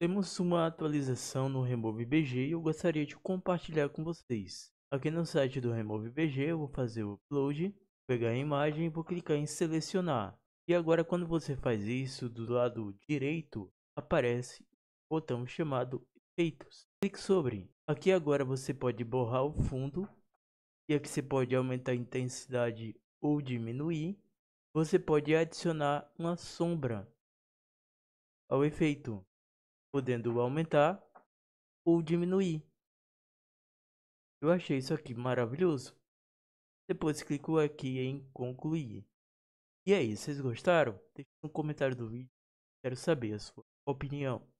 Temos uma atualização no Remove BG e eu gostaria de compartilhar com vocês. Aqui no site do Remove BG eu vou fazer o upload, pegar a imagem e vou clicar em selecionar. E agora quando você faz isso do lado direito, aparece o botão chamado efeitos. Clique sobre. Aqui agora você pode borrar o fundo e aqui você pode aumentar a intensidade ou diminuir. Você pode adicionar uma sombra ao efeito podendo aumentar ou diminuir. Eu achei isso aqui maravilhoso. Depois clico aqui em concluir. E aí, é vocês gostaram? Deixe um comentário do vídeo, quero saber a sua opinião.